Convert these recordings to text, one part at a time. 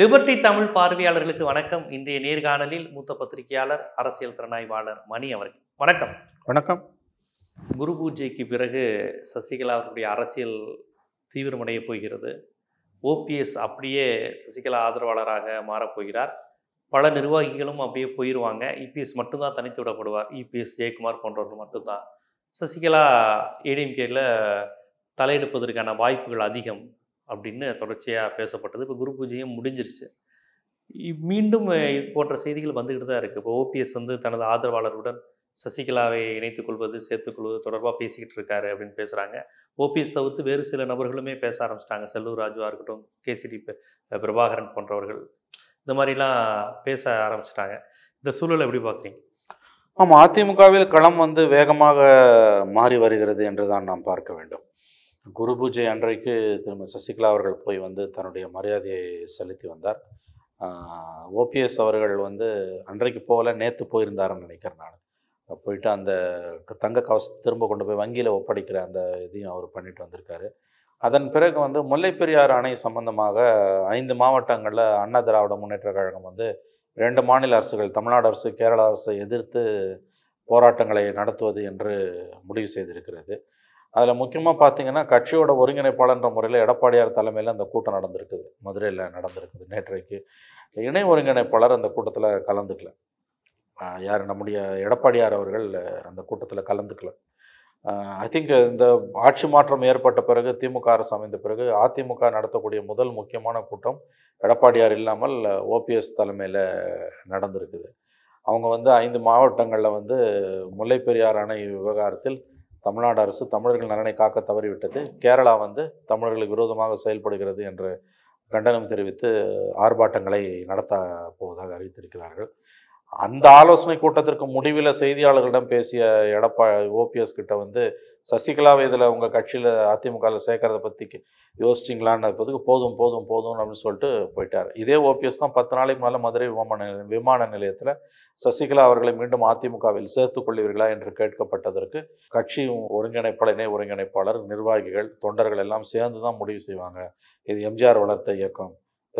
Liberty Tamil பார்வையாளர்களுக்கு வணக்கம் இன்றைய நேர்காணலில் மூத்த பத்திரிகையாளர் அரசியல் திறனாய்வாளர் மணி அவர்கள் வணக்கம் வணக்கம் குரு பூஜைக்கு பிறகு சசிகலா அவர்களுடைய அரசியல் தீவிரமடைய போகிறது ஓபிஎஸ் அப்படியே சசிகலா ஆதரவாளராக மாறப்போகிறார் பல நிர்வாகிகளும் அப்படியே போயிடுவாங்க இபிஎஸ் மட்டும்தான் தனித்து விடப்படுவார் இபிஎஸ் ஜெயக்குமார் போன்றவர்கள் மட்டும்தான் சசிகலா ஏடிஎம்கேயில் தலையெடுப்பதற்கான வாய்ப்புகள் அதிகம் அப்படின்னு தொடர்ச்சியாக பேசப்பட்டது இப்போ குரு பூஜையும் முடிஞ்சிருச்சு மீண்டும் இது போன்ற செய்திகள் வந்துக்கிட்டு தான் இருக்குது இப்போ ஓபிஎஸ் வந்து தனது ஆதரவாளருடன் சசிகலாவை இணைத்துக் கொள்வது சேர்த்துக்கொள்வது தொடர்பாக பேசிக்கிட்டு இருக்காரு அப்படின்னு பேசுகிறாங்க ஓபிஎஸ் தவிர்த்து வேறு சில நபர்களுமே பேச ஆரம்பிச்சிட்டாங்க செல்லூர் ராஜுவாக இருக்கட்டும் கேசிடி பிரபாகரன் போன்றவர்கள் இந்த மாதிரிலாம் பேச ஆரம்பிச்சிட்டாங்க இந்த சூழலை எப்படி பார்க்குறீங்க ஆமாம் அதிமுகவில் களம் வந்து வேகமாக மாறி வருகிறது என்று தான் நாம் பார்க்க வேண்டும் குரு பூஜை அன்றைக்கு திருமதி சசிகலா அவர்கள் போய் வந்து தன்னுடைய மரியாதையை செலுத்தி வந்தார் ஓபிஎஸ் அவர்கள் வந்து அன்றைக்கு போகல நேற்று போயிருந்தாருன்னு நினைக்கிறேன் நான் போயிட்டு அந்த தங்க கவசத்தை திரும்ப கொண்டு போய் வங்கியில் ஒப்படைக்கிற அந்த இதையும் அவர் பண்ணிட்டு வந்திருக்காரு அதன் பிறகு வந்து பெரியார் அணை சம்பந்தமாக ஐந்து மாவட்டங்களில் அண்ணா திராவிட முன்னேற்ற கழகம் வந்து ரெண்டு மாநில அரசுகள் தமிழ்நாடு அரசு கேரள அரசை எதிர்த்து போராட்டங்களை நடத்துவது என்று முடிவு செய்திருக்கிறது அதில் முக்கியமாக பார்த்தீங்கன்னா கட்சியோட ஒருங்கிணைப்பாளர்ன்ற முறையில் எடப்பாடியார் தலைமையில் அந்த கூட்டம் நடந்திருக்குது மதுரையில் நடந்திருக்குது நேற்றைக்கு இணை ஒருங்கிணைப்பாளர் அந்த கூட்டத்தில் கலந்துக்கல யார் நம்முடைய எடப்பாடியார் அவர்கள் அந்த கூட்டத்தில் கலந்துக்கல ஐ திங்க் இந்த ஆட்சி மாற்றம் ஏற்பட்ட பிறகு திமுக அரசு அமைந்த பிறகு அதிமுக நடத்தக்கூடிய முதல் முக்கியமான கூட்டம் எடப்பாடியார் இல்லாமல் ஓபிஎஸ் தலைமையில் நடந்திருக்குது அவங்க வந்து ஐந்து மாவட்டங்களில் வந்து முல்லைப்பெரியார் அணை விவகாரத்தில் தமிழ்நாடு அரசு தமிழர்கள் நலனை காக்க தவறிவிட்டது கேரளா வந்து தமிழர்களுக்கு விரோதமாக செயல்படுகிறது என்று கண்டனம் தெரிவித்து ஆர்ப்பாட்டங்களை நடத்த போவதாக அறிவித்திருக்கிறார்கள் அந்த ஆலோசனை கூட்டத்திற்கு முடிவில் செய்தியாளர்களிடம் பேசிய எடப்பா ஓபிஎஸ் கிட்ட வந்து சசிகலாவை இதில் உங்கள் கட்சியில் அதிமுகவில் சேர்க்கறத பற்றி யோசிச்சிங்களான்னு போதும் போதும் போதும் போதும் அப்படின்னு சொல்லிட்டு போயிட்டார் இதே ஓபிஎஸ் தான் பத்து நாளைக்கு மேலே மதுரை விமான விமான நிலையத்தில் சசிகலா அவர்களை மீண்டும் அதிமுகவில் சேர்த்து கொள்வீர்களா என்று கேட்கப்பட்டதற்கு கட்சி ஒருங்கிணைப்பாளர் இணை ஒருங்கிணைப்பாளர் நிர்வாகிகள் தொண்டர்கள் எல்லாம் சேர்ந்து தான் முடிவு செய்வாங்க இது எம்ஜிஆர் வளர்த்த இயக்கம்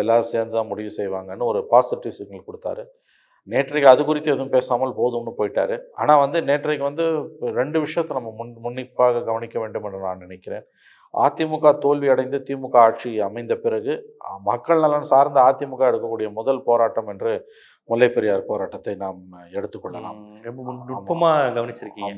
எல்லாரும் சேர்ந்து தான் முடிவு செய்வாங்கன்னு ஒரு பாசிட்டிவ் சிக்னல் கொடுத்தாரு நேற்றைக்கு அது குறித்து எதுவும் பேசாமல் போதும்னு போயிட்டாரு ஆனால் வந்து நேற்றைக்கு வந்து ரெண்டு விஷயத்தை நம்ம முன் முன்னிப்பாக கவனிக்க வேண்டும் என்று நான் நினைக்கிறேன் அதிமுக தோல்வி அடைந்து திமுக ஆட்சி அமைந்த பிறகு மக்கள் நலன் சார்ந்த அதிமுக எடுக்கக்கூடிய முதல் போராட்டம் என்று முல்லை பெரியார் போராட்டத்தை நாம் எடுத்துக்கொள்ளலாம் ரொம்ப நுட்பமாக கவனிச்சிருக்கீங்க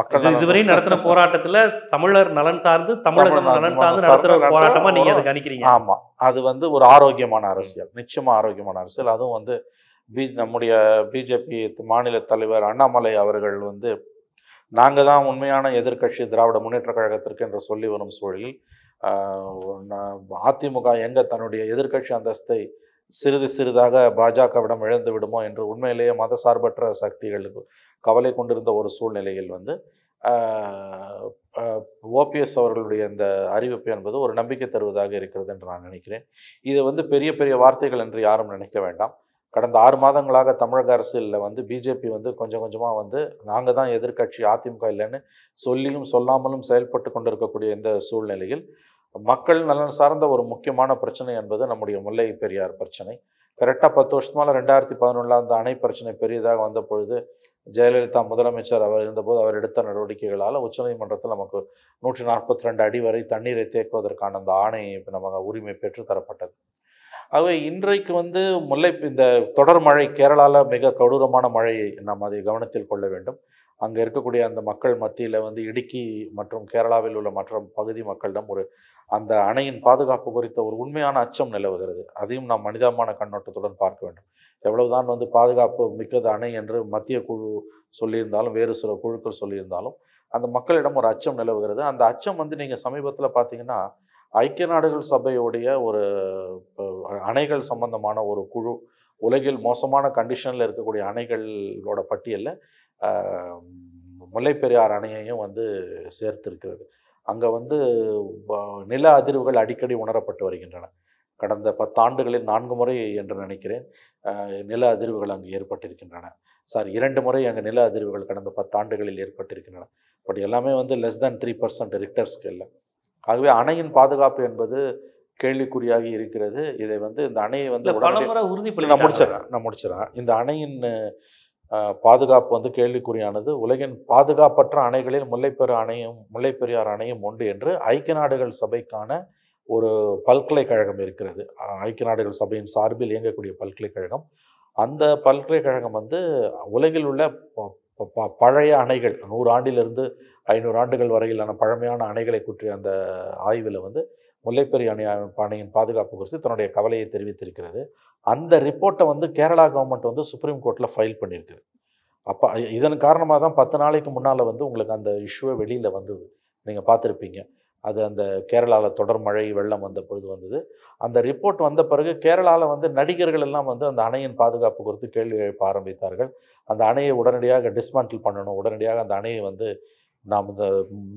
மக்கள் இதுவரை நடத்தின போராட்டத்தில் தமிழர் நலன் சார்ந்து தமிழர் நலன் சார்ந்து நடத்துகிற போராட்டமாக நீங்கள் அதை கணிக்கிறீங்க ஆமாம் அது வந்து ஒரு ஆரோக்கியமான அரசியல் நிச்சயமாக ஆரோக்கியமான அரசியல் அதுவும் வந்து பி நம்முடைய பிஜேபி மாநில தலைவர் அண்ணாமலை அவர்கள் வந்து நாங்கள் தான் உண்மையான எதிர்கட்சி திராவிட முன்னேற்ற கழகத்திற்கு என்று சொல்லி வரும் சூழலில் அதிமுக எங்கே தன்னுடைய எதிர்கட்சி அந்தஸ்தை சிறிது சிறிதாக பாஜகவிடம் இழந்து விடுமோ என்று உண்மையிலேயே மதசார்பற்ற சக்திகளுக்கு கவலை கொண்டிருந்த ஒரு சூழ்நிலையில் வந்து ஓபிஎஸ் அவர்களுடைய இந்த அறிவிப்பு என்பது ஒரு நம்பிக்கை தருவதாக இருக்கிறது என்று நான் நினைக்கிறேன் இது வந்து பெரிய பெரிய வார்த்தைகள் என்று யாரும் நினைக்க வேண்டாம் கடந்த ஆறு மாதங்களாக தமிழக அரசியலில் வந்து பிஜேபி வந்து கொஞ்சம் கொஞ்சமாக வந்து நாங்கள் தான் எதிர்கட்சி அதிமுக இல்லைன்னு சொல்லியும் சொல்லாமலும் செயல்பட்டு கொண்டிருக்கக்கூடிய இந்த சூழ்நிலையில் மக்கள் நலன் சார்ந்த ஒரு முக்கியமான பிரச்சனை என்பது நம்முடைய முல்லை பெரியார் பிரச்சனை கரெக்டாக பத்து வருஷத்து மேலே ரெண்டாயிரத்தி பதினொன்றில் அந்த அணை பிரச்சனை பெரியதாக வந்த பொழுது ஜெயலலிதா முதலமைச்சர் அவர் இருந்தபோது அவர் எடுத்த நடவடிக்கைகளால் உச்சநீதிமன்றத்தில் நமக்கு நூற்றி நாற்பத்தி ரெண்டு அடி வரை தண்ணீரை தேக்குவதற்கான அந்த ஆணையை நமக்கு உரிமை பெற்று தரப்பட்டது ஆகவே இன்றைக்கு வந்து முல்லை இந்த தொடர் மழை கேரளாவில் மிக கடூரமான மழையை நாம் அதை கவனத்தில் கொள்ள வேண்டும் அங்கே இருக்கக்கூடிய அந்த மக்கள் மத்தியில் வந்து இடுக்கி மற்றும் கேரளாவில் உள்ள மற்ற பகுதி மக்களிடம் ஒரு அந்த அணையின் பாதுகாப்பு குறித்த ஒரு உண்மையான அச்சம் நிலவுகிறது அதையும் நாம் மனிதமான கண்ணோட்டத்துடன் பார்க்க வேண்டும் எவ்வளவுதான் வந்து பாதுகாப்பு மிக்கது அணை என்று மத்திய குழு சொல்லியிருந்தாலும் வேறு சில குழுக்கள் சொல்லியிருந்தாலும் அந்த மக்களிடம் ஒரு அச்சம் நிலவுகிறது அந்த அச்சம் வந்து நீங்கள் சமீபத்தில் பார்த்தீங்கன்னா ஐக்கிய நாடுகள் சபையுடைய ஒரு அணைகள் சம்பந்தமான ஒரு குழு உலகில் மோசமான கண்டிஷனில் இருக்கக்கூடிய அணைகளோட பட்டியலில் முல்லைப்பெரியார் அணையையும் வந்து சேர்த்திருக்கிறது அங்கே வந்து நில அதிர்வுகள் அடிக்கடி உணரப்பட்டு வருகின்றன கடந்த பத்தாண்டுகளில் நான்கு முறை என்று நினைக்கிறேன் நில அதிர்வுகள் அங்கு ஏற்பட்டிருக்கின்றன சார் இரண்டு முறை அங்கே நில அதிர்வுகள் கடந்த பத்தாண்டுகளில் ஏற்பட்டிருக்கின்றன பட் எல்லாமே வந்து லெஸ் தேன் த்ரீ பர்சன்ட் ரிக்டர்ஸ்க்கு இல்லை ஆகவே அணையின் பாதுகாப்பு என்பது கேள்விக்குறியாகி இருக்கிறது இதை வந்து இந்த அணையை வந்து உறுதிப்படுத்த நான் முடிச்சிடறேன் நான் முடிச்சிடறேன் இந்த அணையின் பாதுகாப்பு வந்து கேள்விக்குறியானது உலகின் பாதுகாப்பற்ற அணைகளில் முல்லைப்பெரு அணையும் முல்லைப்பெரியார் அணையும் உண்டு என்று ஐக்கிய நாடுகள் சபைக்கான ஒரு பல்கலைக்கழகம் இருக்கிறது ஐக்கிய நாடுகள் சபையின் சார்பில் இயங்கக்கூடிய பல்கலைக்கழகம் அந்த பல்கலைக்கழகம் வந்து உலகில் உள்ள பழைய அணைகள் நூறு ஆண்டிலிருந்து ஐநூறு ஆண்டுகள் வரையிலான பழமையான அணைகளை குற்றிய அந்த ஆய்வில் வந்து முல்லைப்பெரிய அணை அணையின் பாதுகாப்பு குறித்து தன்னுடைய கவலையை தெரிவித்திருக்கிறது அந்த ரிப்போர்ட்டை வந்து கேரளா கவர்மெண்ட் வந்து சுப்ரீம் கோர்ட்டில் ஃபைல் பண்ணியிருக்குது அப்போ இதன் காரணமாக தான் பத்து நாளைக்கு முன்னால் வந்து உங்களுக்கு அந்த இஷ்யூவை வெளியில் வந்தது நீங்கள் பார்த்துருப்பீங்க அது அந்த கேரளாவில் தொடர் மழை வெள்ளம் வந்த பொழுது வந்தது அந்த ரிப்போர்ட் வந்த பிறகு கேரளாவில் வந்து நடிகர்கள் எல்லாம் வந்து அந்த அணையின் பாதுகாப்பு குறித்து கேள்வி எழுப்ப ஆரம்பித்தார்கள் அந்த அணையை உடனடியாக டிஸ்மேண்டில் பண்ணணும் உடனடியாக அந்த அணையை வந்து நாம் இந்த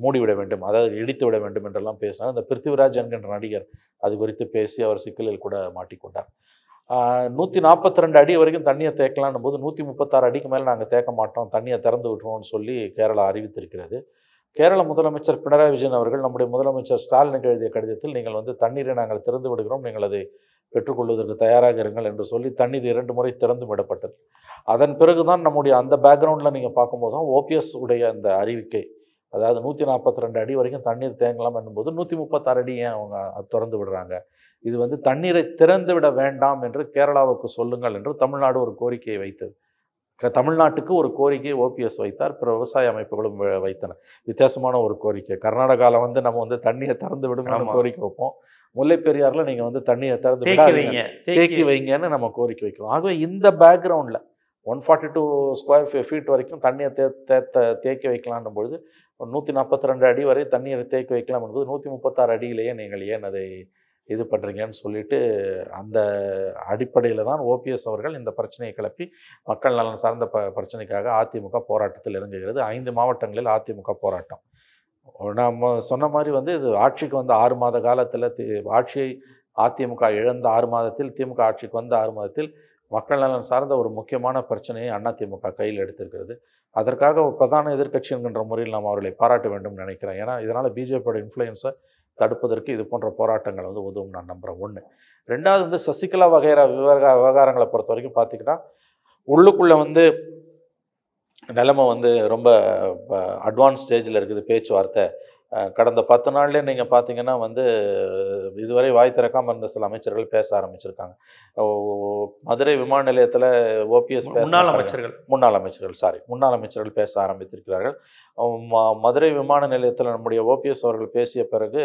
மூடிவிட வேண்டும் அதாவது இடித்து விட வேண்டும் என்றெல்லாம் பேசினார் அந்த பிருத்திவிராஜ் என்கின்ற நடிகர் அது குறித்து பேசி அவர் சிக்கலில் கூட மாட்டிக்கொண்டார் நூற்றி நாற்பத்தி ரெண்டு அடி வரைக்கும் தண்ணியை தேக்கலான்னும் போது நூற்றி முப்பத்தாறு அடிக்கு மேலே நாங்கள் தேக்க மாட்டோம் தண்ணியை திறந்து விட்டுருவோம்னு சொல்லி கேரளா அறிவித்திருக்கிறது கேரள முதலமைச்சர் பினராயி விஜயன் அவர்கள் நம்முடைய முதலமைச்சர் ஸ்டாலினுக்கு எழுதிய கடிதத்தில் நீங்கள் வந்து தண்ணீரை நாங்கள் திறந்து விடுகிறோம் நீங்கள் அதை பெற்றுக்கொள்வதற்கு தயாராக இருங்கள் என்று சொல்லி தண்ணீர் இரண்டு முறை திறந்து விடப்பட்டது அதன் பிறகு தான் நம்முடைய அந்த பேக்ரவுண்டில் நீங்கள் பார்க்கும்போது தான் ஓபிஎஸ் உடைய அந்த அறிவிக்கை அதாவது நூற்றி நாற்பத்தி ரெண்டு அடி வரைக்கும் தண்ணீர் தேங்கலாம் என்னும்போது நூற்றி முப்பத்தாறு அடி ஏன் அவங்க திறந்து விடுறாங்க இது வந்து தண்ணீரை திறந்து விட வேண்டாம் என்று கேரளாவுக்கு சொல்லுங்கள் என்று தமிழ்நாடு ஒரு கோரிக்கையை வைத்தது தமிழ்நாட்டுக்கு ஒரு கோரிக்கை ஓபிஎஸ் வைத்தார் பிற விவசாய அமைப்புகளும் வைத்தன வித்தியாசமான ஒரு கோரிக்கை கர்நாடகாவில் வந்து நம்ம வந்து தண்ணியை திறந்து விடுங்க கோரிக்கை வைப்போம் முல்லை பெரியாரில் நீங்கள் வந்து தண்ணியை திறந்து விடாதீங்க தேக்கி வைங்கன்னு நம்ம கோரிக்கை வைக்கிறோம் ஆகவே இந்த பேக்ரவுண்டில் one forty two square feet வரைக்கும் தண்ணியை தே தேக்கி வைக்கலான்னும் பொழுது ஒரு நூற்றி நாற்பத்தி ரெண்டு அடி வரை தண்ணீரை தேக்கி வைக்கலாம் என்பது நூற்றி முப்பத்தாறு அடியிலேயே நீங்கள் ஏன் அதை இது பண்ணுறீங்கன்னு சொல்லிட்டு அந்த அடிப்படையில் தான் ஓபிஎஸ் அவர்கள் இந்த பிரச்சனையை கிளப்பி மக்கள் நலன் சார்ந்த ப பிரச்சனைக்காக அதிமுக போராட்டத்தில் இறங்குகிறது ஐந்து மாவட்டங்களில் அதிமுக போராட்டம் நம்ம சொன்ன மாதிரி வந்து இது ஆட்சிக்கு வந்து ஆறு மாத காலத்தில் ஆட்சியை அதிமுக இழந்த ஆறு மாதத்தில் திமுக ஆட்சிக்கு வந்த ஆறு மாதத்தில் மக்கள் நலன் சார்ந்த ஒரு முக்கியமான பிரச்சனையை அதிமுக கையில் எடுத்திருக்கிறது அதற்காக பிரதான எதிர்கட்சி என்கின்ற முறையில் நாம் அவர்களை பாராட்ட வேண்டும் நினைக்கிறேன் ஏன்னா இதனால் பிஜேபியோட இன்ஃப்ளூயன்ஸை தடுப்பதற்கு இது போன்ற போராட்டங்கள் வந்து உதவும் நான் நம்புகிறேன் ஒன்று ரெண்டாவது வந்து சசிகலா வகைற விவக விவகாரங்களை பொறுத்த வரைக்கும் பார்த்திங்கன்னா உள்ளுக்குள்ளே வந்து நிலமை வந்து ரொம்ப அட்வான்ஸ் ஸ்டேஜில் இருக்குது பேச்சுவார்த்தை கடந்த பத்து நாள்லேயே நீங்கள் பார்த்தீங்கன்னா வந்து இதுவரை வாய் திறக்காமல் இருந்த சில அமைச்சர்கள் பேச ஆரம்பிச்சிருக்காங்க மதுரை விமான நிலையத்தில் ஓபிஎஸ் முன்னாள் அமைச்சர்கள் முன்னாள் அமைச்சர்கள் சாரி முன்னாள் அமைச்சர்கள் பேச ஆரம்பித்திருக்கிறார்கள் மதுரை விமான நிலையத்தில் நம்முடைய ஓபிஎஸ் அவர்கள் பேசிய பிறகு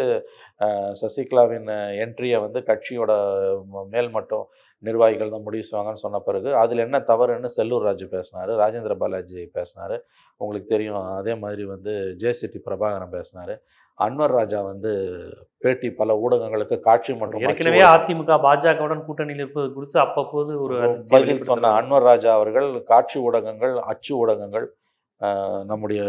சசிகலாவின் என்ட்ரியை வந்து கட்சியோட மேல்மட்டம் நிர்வாகிகள் தான் முடிவு செய்வாங்கன்னு சொன்ன பிறகு அதில் என்ன தவறுன்னு செல்லூர் ராஜு பேசினார் ராஜேந்திர பாலாஜி பேசினார் உங்களுக்கு தெரியும் அதே மாதிரி வந்து ஜேசிடி பிரபாகரன் பேசினார் அன்வர் ராஜா வந்து பேட்டி பல ஊடகங்களுக்கு காட்சி மற்றும் ஏற்கனவே அதிமுக பாஜகவுடன் கூட்டணியில் இருப்பது குறித்து அப்பப்போது ஒரு பதில் சொன்ன அன்வர் ராஜா அவர்கள் காட்சி ஊடகங்கள் அச்சு ஊடகங்கள் நம்முடைய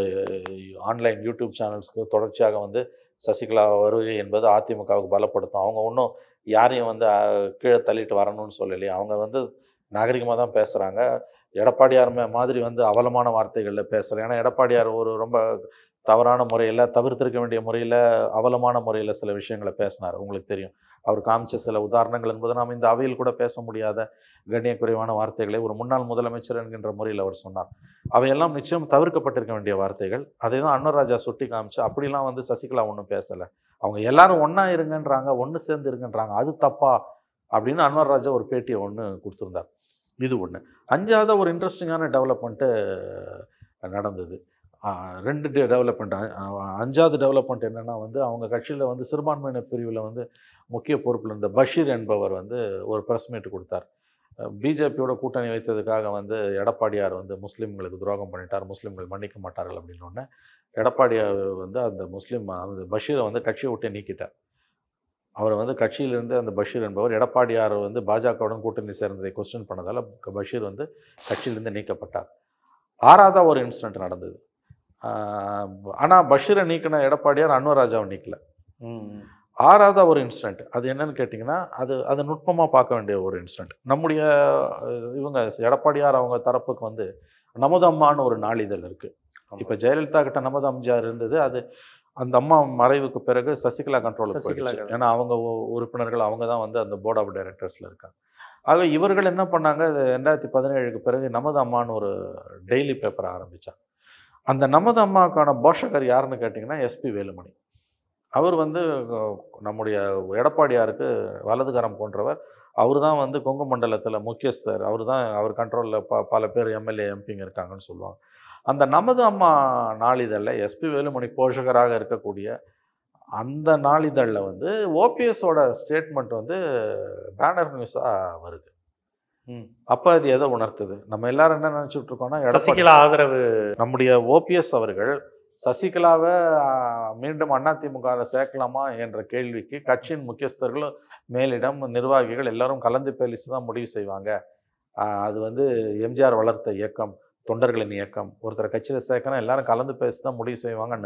ஆன்லைன் யூடியூப் சேனல்ஸ்க்கு தொடர்ச்சியாக வந்து சசிகலா வருகை என்பது அதிமுகவுக்கு பலப்படுத்தும் அவங்க ஒன்றும் யாரையும் வந்து கீழே தள்ளிட்டு வரணும்னு சொல்லலையே அவங்க வந்து நாகரிகமாக தான் பேசுகிறாங்க எடப்பாடியார் மாதிரி வந்து அவலமான வார்த்தைகளில் பேசலை ஏன்னா எடப்பாடியார் ஒரு ரொம்ப தவறான முறையில் தவிர்த்திருக்க வேண்டிய முறையில் அவலமான முறையில் சில விஷயங்களை பேசினார் உங்களுக்கு தெரியும் அவர் காமிச்ச சில உதாரணங்கள் என்பது நாம் இந்த அவையில் கூட பேச முடியாத கண்ணியக்குறைவான வார்த்தைகளை ஒரு முன்னாள் முதலமைச்சர் என்கின்ற முறையில் அவர் சொன்னார் அவையெல்லாம் நிச்சயம் தவிர்க்கப்பட்டிருக்க வேண்டிய வார்த்தைகள் அதை தான் அன்னராஜா சுட்டி காமிச்சு அப்படிலாம் வந்து சசிகலா ஒன்றும் பேசலை அவங்க எல்லாரும் ஒன்றா இருங்கன்றாங்க ஒன்று சேர்ந்து இருங்கன்றாங்க அது தப்பா அப்படின்னு அன்வர் ராஜா ஒரு பேட்டியை ஒன்று கொடுத்துருந்தார் இது ஒன்று அஞ்சாவது ஒரு இன்ட்ரெஸ்டிங்கான டெவலப்மெண்ட்டு நடந்தது ரெண்டு டெவலப்மெண்ட் அஞ்சாவது டெவலப்மெண்ட் என்னென்னா வந்து அவங்க கட்சியில் வந்து சிறுபான்மையின பிரிவில் வந்து முக்கிய பொறுப்பில் இருந்த பஷீர் என்பவர் வந்து ஒரு ப்ரெஸ் மீட் கொடுத்தார் பிஜேபியோட கூட்டணி வைத்ததுக்காக வந்து எடப்பாடியார் வந்து முஸ்லீம்களுக்கு துரோகம் பண்ணிட்டார் முஸ்லீம்கள் மன்னிக்க மாட்டார்கள் அப்படின்னு ஒன்று எடப்பாடியார் வந்து அந்த முஸ்லீம் அந்த பஷீரை வந்து கட்சியை விட்டே நீக்கிட்டார் அவர் வந்து கட்சியிலிருந்து அந்த பஷீர் என்பவர் எடப்பாடியார் வந்து பாஜகவுடன் கூட்டணி சேர்ந்ததை கொஸ்டின் பண்ணதால் பஷீர் வந்து கட்சியிலிருந்து நீக்கப்பட்டார் ஆறாவதாக ஒரு இன்சிடென்ட் நடந்தது ஆனால் பஷீரை நீக்கின எடப்பாடியார் அன்வராஜாவை நீக்கல ஆறாவது ஒரு இன்சிடெண்ட் அது என்னன்னு கேட்டிங்கன்னா அது அது நுட்பமாக பார்க்க வேண்டிய ஒரு இன்சிடெண்ட் நம்முடைய இவங்க எடப்பாடியார் அவங்க தரப்புக்கு வந்து நமது அம்மான்னு ஒரு நாளிதழ் இருக்குது இப்போ ஜெயலலிதா கிட்ட நமது அம்ஜியார் இருந்தது அது அந்த அம்மா மறைவுக்கு பிறகு சசிகலா கண்ட்ரோல் ஏன்னா அவங்க உறுப்பினர்கள் அவங்க தான் வந்து அந்த போர்ட் ஆஃப் டைரக்டர்ஸில் இருக்காங்க ஆக இவர்கள் என்ன பண்ணாங்க ரெண்டாயிரத்தி பதினேழுக்கு பிறகு நமது அம்மான்னு ஒரு டெய்லி பேப்பர் ஆரம்பித்தாங்க அந்த நமது அம்மாவுக்கான போஷகர் யாருன்னு கேட்டிங்கன்னா எஸ்பி வேலுமணி அவர் வந்து நம்முடைய எடப்பாடியாருக்கு வலதுகரம் போன்றவர் அவர் தான் வந்து கொங்கு மண்டலத்தில் முக்கியஸ்தர் அவர் தான் அவர் கண்ட்ரோலில் ப பல பேர் எம்எல்ஏ எம்பிங்க இருக்காங்கன்னு சொல்லுவாங்க அந்த நமது அம்மா நாளிதழில் எஸ்பி வேலுமணி போஷகராக இருக்கக்கூடிய அந்த நாளிதழில் வந்து ஓபிஎஸோட ஸ்டேட்மெண்ட் வந்து பேனர் நியூஸாக வருது அப்ப அது எதை உணர்த்துது நம்ம எல்லாரும் என்ன நினைச்சுட்டு இருக்கோம்னா சசிகலா ஆதரவு நம்முடைய ஓபிஎஸ் அவர்கள் சசிகலாவை மீண்டும் அதிமுக சேர்க்கலாமா என்ற கேள்விக்கு கட்சியின் முக்கியஸ்தர்களும் மேலிடம் நிர்வாகிகள் எல்லாரும் கலந்து பேலிச்சு தான் முடிவு செய்வாங்க அது வந்து எம்ஜிஆர் வளர்த்த இயக்கம் தொண்டர்களின் இயக்கம் ஒருத்தர் கட்சியில சேர்க்கணும் எல்லாரும் கலந்து பேசி தான் முடிவு செய்வாங்க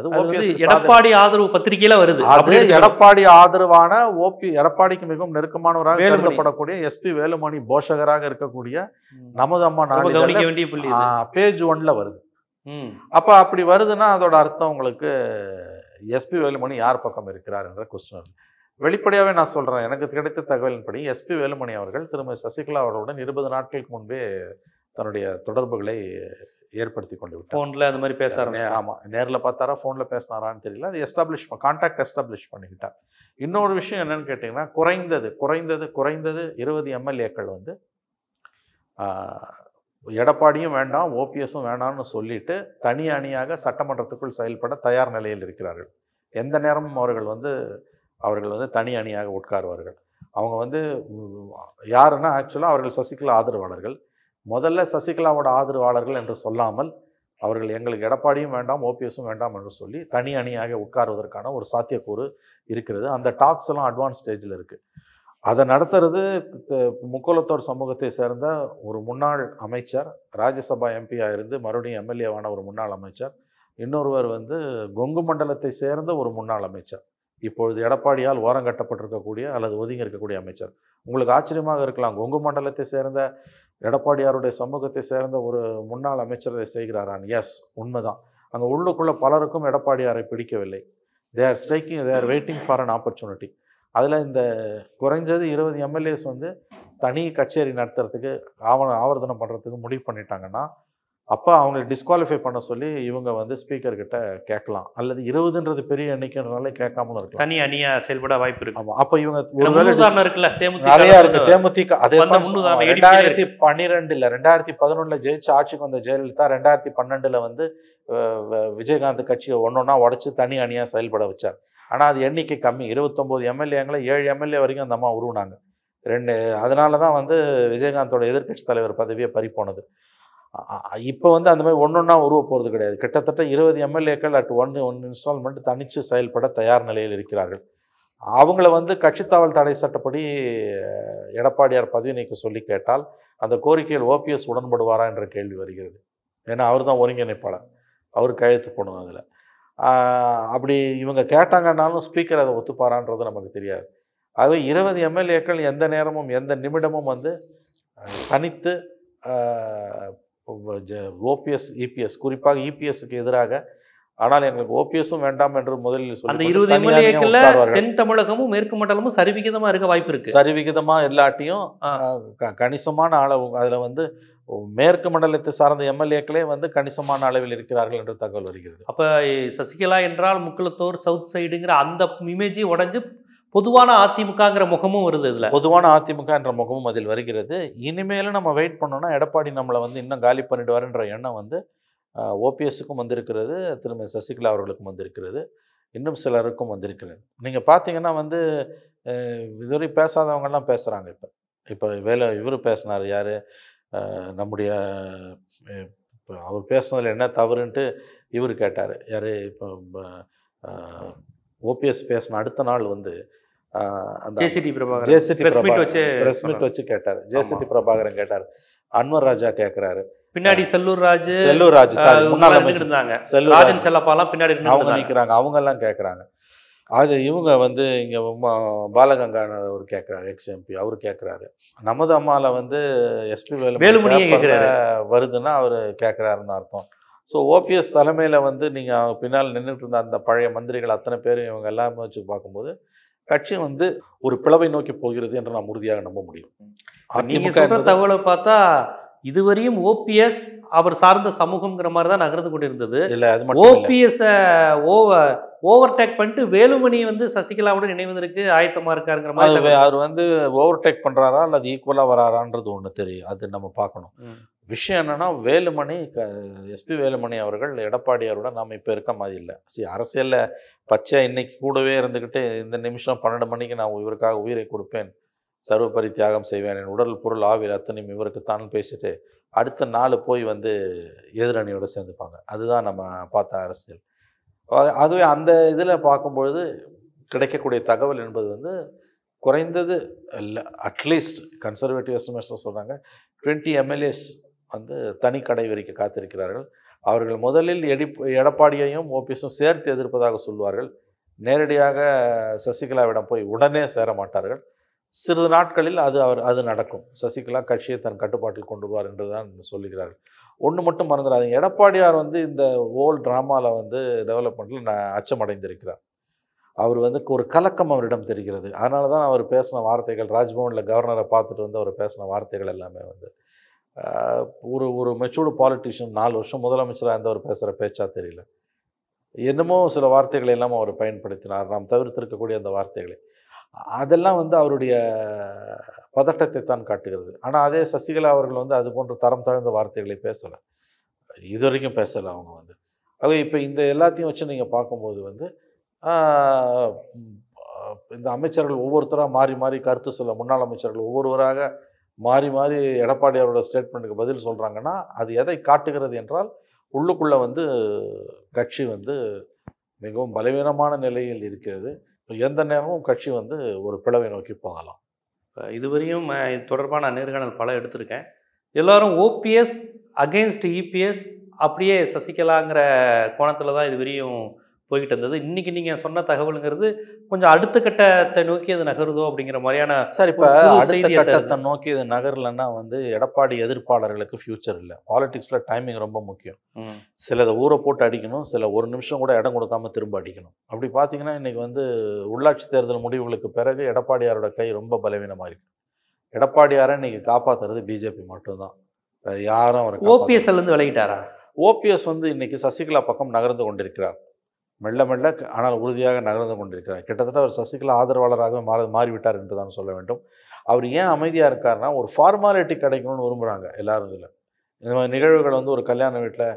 எடப்பாடி ஆதரவு பத்திரிகையில வருது அது எடப்பாடி ஆதரவான ஓபி எடப்பாடிக்கு மிகவும் நெருக்கமானவராக எழுதப்படக்கூடிய எஸ்பி வேலுமணி போஷகராக இருக்கக்கூடிய நமது அம்மா கவனிக்க வேண்டிய புள்ளி பேஜ் ஒன்ல வருது அப்ப அப்படி வருதுன்னா அதோட அர்த்தம் உங்களுக்கு எஸ்பி வேலுமணி யார் பக்கம் இருக்கிறார் என்ற கொஸ்டின் வெளிப்படையாகவே நான் சொல்கிறேன் எனக்கு கிடைத்த தகவலின்படி எஸ்பி வேலுமணி அவர்கள் திருமதி சசிகலா அவர்களுடன் இருபது நாட்களுக்கு முன்பே தன்னுடைய தொடர்புகளை ஏற்படுத்தி கொண்டு விட்டார் ஃபோனில் அந்த மாதிரி பேச ஆமாம் நேரில் பார்த்தாரா ஃபோனில் பேசினாரான்னு தெரியல அது எஸ்டாப்ளிஷ் கான்டாக்ட் எஸ்டாப்ளிஷ் பண்ணிக்கிட்டார் இன்னொரு விஷயம் என்னென்னு கேட்டிங்கன்னா குறைந்தது குறைந்தது குறைந்தது இருபது எம்எல்ஏக்கள் வந்து எடப்பாடியும் வேண்டாம் ஓபிஎஸும் வேண்டாம்னு சொல்லிட்டு தனி அணியாக சட்டமன்றத்துக்குள் செயல்பட தயார் நிலையில் இருக்கிறார்கள் எந்த நேரமும் அவர்கள் வந்து அவர்கள் வந்து தனி அணியாக உட்காருவார்கள் அவங்க வந்து யாருன்னா ஆக்சுவலாக அவர்கள் சசிகலா ஆதரவாளர்கள் முதல்ல சசிகலாவோட ஆதரவாளர்கள் என்று சொல்லாமல் அவர்கள் எங்களுக்கு எடப்பாடியும் வேண்டாம் ஓபிஎஸும் வேண்டாம் என்று சொல்லி தனி அணியாக உட்காருவதற்கான ஒரு சாத்தியக்கூறு இருக்கிறது அந்த டாக்ஸ் எல்லாம் அட்வான்ஸ் ஸ்டேஜில் இருக்குது அதை நடத்துறது முக்கோலத்தோர் சமூகத்தை சேர்ந்த ஒரு முன்னாள் அமைச்சர் ராஜ்யசபா எம்பியாக இருந்து மறுபடியும் எம்எல்ஏவான ஒரு முன்னாள் அமைச்சர் இன்னொருவர் வந்து கொங்கு மண்டலத்தை சேர்ந்த ஒரு முன்னாள் அமைச்சர் இப்பொழுது எடப்பாடியால் ஓரங்கட்டப்பட்டிருக்கக்கூடிய அல்லது ஒதுங்கி இருக்கக்கூடிய அமைச்சர் உங்களுக்கு ஆச்சரியமாக இருக்கலாம் கொங்கு மண்டலத்தை சேர்ந்த எடப்பாடியாருடைய சமூகத்தை சேர்ந்த ஒரு முன்னாள் அமைச்சர் இதை செய்கிறாரான் எஸ் உண்மைதான் அங்கே உள்ளுக்குள்ளே பலருக்கும் எடப்பாடியாரை பிடிக்கவில்லை they are striking they are waiting for an opportunity அதில் இந்த குறைஞ்சது இருபது எம்எல்ஏஸ் வந்து தனி கச்சேரி நடத்துறதுக்கு ஆவண ஆவர்தனம் பண்ணுறதுக்கு முடிவு பண்ணிட்டாங்கன்னா அப்போ அவங்க டிஸ்குவாலிஃபை பண்ண சொல்லி இவங்க வந்து ஸ்பீக்கர்கிட்ட கேட்கலாம் அல்லது இருபதுன்றது பெரிய எண்ணிக்கைன்றனால கேட்காமலும் இருக்கு தனி அணியா செயல்பட வாய்ப்பு இருக்கு ஆமாம் அப்போ இவங்க இருக்குல்ல நிறையா இருக்கு தேமுதிக அதே ரெண்டாயிரத்தி பன்னிரெண்டுல ரெண்டாயிரத்தி பதினொன்னுல ஜெயிச்சு ஆட்சிக்கு வந்த ஜெயலலிதா ரெண்டாயிரத்தி பன்னெண்டுல வந்து விஜயகாந்த் கட்சியை ஒன்றொன்னா உடச்சி தனி அணியா செயல்பட வச்சார் ஆனால் அது எண்ணிக்கை கம்மி இருபத்தொம்போது எம்எல்ஏங்களை ஏழு எம்எல்ஏ வரைக்கும் அந்த அம்மா உருவினாங்க ரெண்டு அதனால தான் வந்து விஜயகாந்தோட எதிர்கட்சி தலைவர் பதவியை பறிப்போனது இப்போ வந்து அந்த மாதிரி ஒன்று ஒன்றா உருவ போகிறது கிடையாது கிட்டத்தட்ட இருபது எம்எல்ஏக்கள் அட் ஒன் ஒன் இன்ஸ்டால்மெண்ட் தனித்து செயல்பட தயார் நிலையில் இருக்கிறார்கள் அவங்கள வந்து கட்சித்தாவல் தடை சட்டப்படி எடப்பாடியார் பதவி நீக்க சொல்லி கேட்டால் அந்த கோரிக்கையில் ஓபிஎஸ் உடன்படுவாரா என்ற கேள்வி வருகிறது ஏன்னா அவர் தான் ஒருங்கிணைப்பாளர் அவர் கையெழுத்து போடணும் அதில் அப்படி இவங்க கேட்டாங்கன்னாலும் ஸ்பீக்கர் அதை ஒத்துப்பாரான்றது நமக்கு தெரியாது ஆகவே இருபது எம்எல்ஏக்கள் எந்த நேரமும் எந்த நிமிடமும் வந்து தனித்து ஓபிஎஸ் இபிஎஸ் குறிப்பாக இபிஎஸ்க்கு எதிராக ஆனால் எங்களுக்கு ஓபிஎஸும் வேண்டாம் என்று முதலில் அந்த இருபது எம்எல்ஏக்கள் தென் தமிழகமும் மேற்கு மண்டலமும் சரிவிகிதமாக இருக்க வாய்ப்பு இருக்கு சரிவிகிதமாக இல்லாட்டியும் கணிசமான அளவு அதில் வந்து மேற்கு மண்டலத்தை சார்ந்த எம்எல்ஏக்களே வந்து கணிசமான அளவில் இருக்கிறார்கள் என்று தகவல் வருகிறது அப்போ சசிகலா என்றால் முக்குளத்தோர் சவுத் சைடுங்கிற அந்த இமேஜி உடஞ்சு பொதுவான அதிமுகங்கிற முகமும் வருது இதில் பொதுவான அதிமுக என்ற முகமும் அதில் வருகிறது இனிமேலும் நம்ம வெயிட் பண்ணோம்னா எடப்பாடி நம்மளை வந்து இன்னும் காலி பண்ணிடுவார்ன்ற எண்ணம் வந்து ஓபிஎஸ்க்கும் வந்திருக்கிறது திருமதி சசிகலா அவர்களுக்கும் வந்திருக்கிறது இன்னும் சிலருக்கும் வந்திருக்கிறது நீங்கள் பார்த்தீங்கன்னா வந்து இதுவரை பேசாதவங்கெல்லாம் பேசுகிறாங்க இப்போ இப்போ வேலை இவர் பேசினார் யார் நம்முடைய இப்போ அவர் பேசுனதில் என்ன தவறுன்ட்டு இவர் கேட்டார் யார் இப்போ ஓபிஎஸ் பேசின அடுத்த நாள் வந்து அந்த பிரபாகர் ஜேசிடி பிரபாகர் வச்சு பிரஸ் மீட் வச்சு கேட்டார் ஜேசிடி பிரபாகரன் கேட்டார் அன்வர் ராஜா கேட்குறாரு பின்னாடி செல்லூர் ராஜ் செல்லூர் ராஜ் சாரி முன்னாள் இருந்தாங்க செல்லூர் ராஜன் செல்லப்பாலாம் பின்னாடி அவங்க நிற்கிறாங்க அவங்கெல்லாம் கேட்குறாங்க அது இவங்க வந்து இங்கே பாலகங்கானர் அவர் கேட்குறாரு எக்ஸ் எம்பி அவர் கேட்குறாரு நமது அம்மாவில் வந்து எஸ்பி வேலு வேலுமணியே கேட்குறாரு வருதுன்னா அவர் கேட்குறாருன்னு அர்த்தம் ஸோ ஓபிஎஸ் தலைமையில் வந்து நீங்கள் பின்னால் நின்றுட்டு இருந்த அந்த பழைய மந்திரிகள் அத்தனை பேரும் இவங்க எல்லாமே வச்சு பார்க்கும்போது கட்சி வந்து ஒரு பிளவை நோக்கி போகிறது என்று நாம் உறுதியாக நம்ப முடியும் தகவலை பார்த்தா இதுவரையும் ஓபிஎஸ் அவர் சார்ந்த சமூகம்ங்கிற மாதிரி தான் நகர்ந்து கொண்டு இருந்தது இல்லை அது ஓபிஎஸ்ஸை ஓவர் ஓவர்டேக் பண்ணிட்டு வேலுமணி வந்து சசிகலாவோட இணைவதற்கு ஆயத்தமாக இருக்காருங்கிற மாதிரி அவர் வந்து ஓவர்டேக் பண்ணுறாரா அல்லது ஈக்குவலாக வராறான்றது ஒன்று தெரியும் அது நம்ம பார்க்கணும் விஷயம் என்னென்னா வேலுமணி க எஸ்பி வேலுமணி அவர்கள் எடப்பாடியாரோட நாம் இப்போ இருக்க மாதிரி இல்லை சரி அரசியலில் பச்சை இன்றைக்கி கூடவே இருந்துக்கிட்டு இந்த நிமிஷம் பன்னெண்டு மணிக்கு நான் இவருக்காக உயிரை கொடுப்பேன் சர்வ பரித்தியாகம் செய்வேன் என் உடல் பொருள் ஆவியில் அத்தனையும் இவருக்கு தான் பேசிட்டு அடுத்த நாள் போய் வந்து எதிரணியோடு சேர்ந்துப்பாங்க அதுதான் நம்ம பார்த்த அரசியல் ஆகவே அந்த இதில் பார்க்கும்பொழுது கிடைக்கக்கூடிய தகவல் என்பது வந்து குறைந்தது இல்லை அட்லீஸ்ட் கன்சர்வேட்டிவ் எஸ்டிமேஷன் சொல்கிறாங்க டுவெண்ட்டி எம்எல்ஏஸ் வந்து தனி கடை வரைக்க காத்திருக்கிறார்கள் அவர்கள் முதலில் எடி எடப்பாடியையும் ஓபிஎஸும் சேர்த்து எதிர்ப்பதாக சொல்வார்கள் நேரடியாக சசிகலாவிடம் போய் உடனே சேர மாட்டார்கள் சிறிது நாட்களில் அது அவர் அது நடக்கும் சசிகலா கட்சியை தன் கட்டுப்பாட்டில் கொண்டு வருவார் என்று தான் சொல்லுகிறார்கள் ஒன்று மட்டும் மறந்துடாதீங்க எடப்பாடியார் வந்து இந்த ஓல் ட்ராமாவில் வந்து டெவலப்மெண்ட்டில் நான் அச்சமடைந்திருக்கிறார் அவர் வந்து ஒரு கலக்கம் அவரிடம் தெரிகிறது அதனால தான் அவர் பேசின வார்த்தைகள் ராஜ்பவனில் கவர்னரை பார்த்துட்டு வந்து அவர் பேசின வார்த்தைகள் எல்லாமே வந்து ஒரு ஒரு மெச்சூர்டு பாலிட்டிஷியன் நாலு வருஷம் முதலமைச்சராக இருந்தவர் பேசுகிற பேச்சா தெரியல என்னமோ சில வார்த்தைகளை எல்லாம் அவர் பயன்படுத்தினார் நாம் தவிர்த்திருக்கக்கூடிய அந்த வார்த்தைகளை அதெல்லாம் வந்து அவருடைய பதட்டத்தை தான் காட்டுகிறது ஆனால் அதே சசிகலா அவர்கள் வந்து அது போன்ற தரம் தாழ்ந்த வார்த்தைகளை பேசலை இது வரைக்கும் பேசலை அவங்க வந்து ஆக இப்போ இந்த எல்லாத்தையும் வச்சு நீங்கள் பார்க்கும்போது வந்து இந்த அமைச்சர்கள் ஒவ்வொருத்தராக மாறி மாறி கருத்து சொல்ல முன்னாள் அமைச்சர்கள் ஒவ்வொருவராக மாறி மாறி எடப்பாடி அவரோட ஸ்டேட்மெண்ட்டுக்கு பதில் சொல்கிறாங்கன்னா அது எதை காட்டுகிறது என்றால் உள்ளுக்குள்ளே வந்து கட்சி வந்து மிகவும் பலவீனமான நிலையில் இருக்கிறது எந்த நேரமும் கட்சி வந்து ஒரு பிளவை நோக்கி போகலாம் இதுவரையும் இது தொடர்பான நான் நேர்காணல் பல எடுத்திருக்கேன் எல்லோரும் ஓபிஎஸ் அகெயின்ஸ்ட் இபிஎஸ் அப்படியே சசிகலாங்கிற கோணத்தில் தான் இதுவரையும் போய்கிட்டு இருந்தது இன்னைக்கு நீங்க சொன்ன தகவலுங்கிறது கொஞ்சம் அடுத்த கட்டத்தை நோக்கி அது நகருதோ அப்படிங்கிற மாதிரியான சார் இப்போ அடுத்த கட்டத்தை நோக்கி அது நகரலன்னா வந்து எடப்பாடி எதிர்ப்பாளர்களுக்கு ஃபியூச்சர் இல்லை பாலிடிக்ஸில் டைமிங் ரொம்ப முக்கியம் சிலதை ஊரை போட்டு அடிக்கணும் சில ஒரு நிமிஷம் கூட இடம் கொடுக்காம திரும்ப அடிக்கணும் அப்படி பார்த்தீங்கன்னா இன்னைக்கு வந்து உள்ளாட்சி தேர்தல் முடிவுகளுக்கு பிறகு எடப்பாடியாரோட கை ரொம்ப பலவீனமாக இருக்கு எடப்பாடியாரை இன்னைக்கு காப்பாற்றுறது பிஜேபி மட்டும்தான் யாரும் அவர் இருந்து விளையிட்டாரா ஓபிஎஸ் வந்து இன்னைக்கு சசிகலா பக்கம் நகர்ந்து கொண்டிருக்கிறார் மெல்ல மெல்ல ஆனால் உறுதியாக நகர்ந்து கொண்டிருக்கிறார் கிட்டத்தட்ட அவர் சசிகலா ஆதரவாளராக மாற மாறிவிட்டார் என்று தான் சொல்ல வேண்டும் அவர் ஏன் அமைதியாக இருக்காருன்னா ஒரு ஃபார்மாலிட்டி கிடைக்கணும்னு விரும்புகிறாங்க எல்லாரும் இதில் இந்த மாதிரி நிகழ்வுகள் வந்து ஒரு கல்யாண வீட்டில்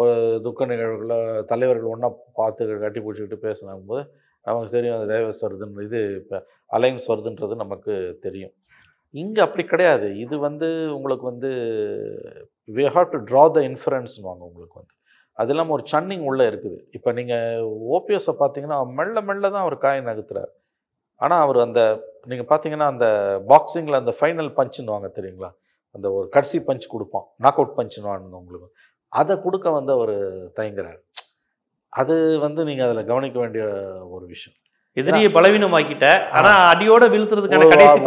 ஒரு துக்க நிகழ்வுகளில் தலைவர்கள் ஒன்றா பார்த்து கட்டி பிடிச்சிக்கிட்டு போது நமக்கு தெரியும் அந்த ரேவஸ் வருதுன்ற இது இப்போ அலைன்ஸ் வருதுன்றது நமக்கு தெரியும் இங்கே அப்படி கிடையாது இது வந்து உங்களுக்கு வந்து we have to draw the இன்ஃபரன்ஸ்வாங்க உங்களுக்கு வந்து அது இல்லாமல் ஒரு சன்னிங் உள்ளே இருக்குது இப்போ நீங்கள் ஓபிஎஸை பார்த்தீங்கன்னா மெல்ல மெல்ல தான் அவர் காய நகர்த்துறாரு ஆனால் அவர் அந்த நீங்கள் பார்த்தீங்கன்னா அந்த பாக்ஸிங்கில் அந்த ஃபைனல் பஞ்சுன்னு வாங்க தெரியுங்களா அந்த ஒரு கடைசி பஞ்ச் கொடுப்பான் நாக் அவுட் பஞ்சுன்னு வாங்கணும் உங்களுக்கு அதை கொடுக்க வந்து அவர் தயங்குறாரு அது வந்து நீங்கள் அதில் கவனிக்க வேண்டிய ஒரு விஷயம் எதிரியை பலவீனமாக்கிட்ட ஆனால் அடியோட வீழ்த்துறதுக்கான